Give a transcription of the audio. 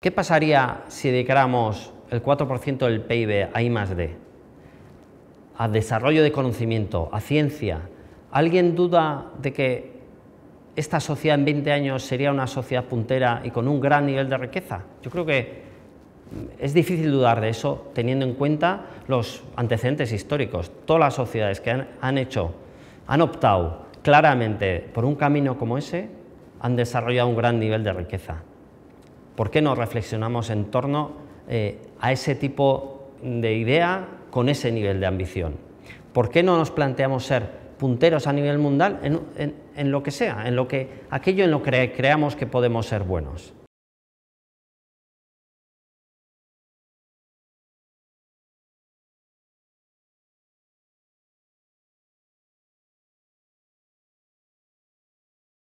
¿Qué pasaría si dedicáramos el 4% del PIB a I D? A desarrollo de conocimiento, a ciencia. ¿Alguien duda de que esta sociedad en 20 años sería una sociedad puntera y con un gran nivel de riqueza? Yo creo que es difícil dudar de eso teniendo en cuenta los antecedentes históricos. Todas las sociedades que han, han hecho, han optado claramente por un camino como ese, han desarrollado un gran nivel de riqueza. ¿Por qué no reflexionamos en torno eh, a ese tipo de idea con ese nivel de ambición? ¿Por qué no nos planteamos ser punteros a nivel mundial en, lo que sea, en lo que, aquello en lo que creamos que podemos ser buenos?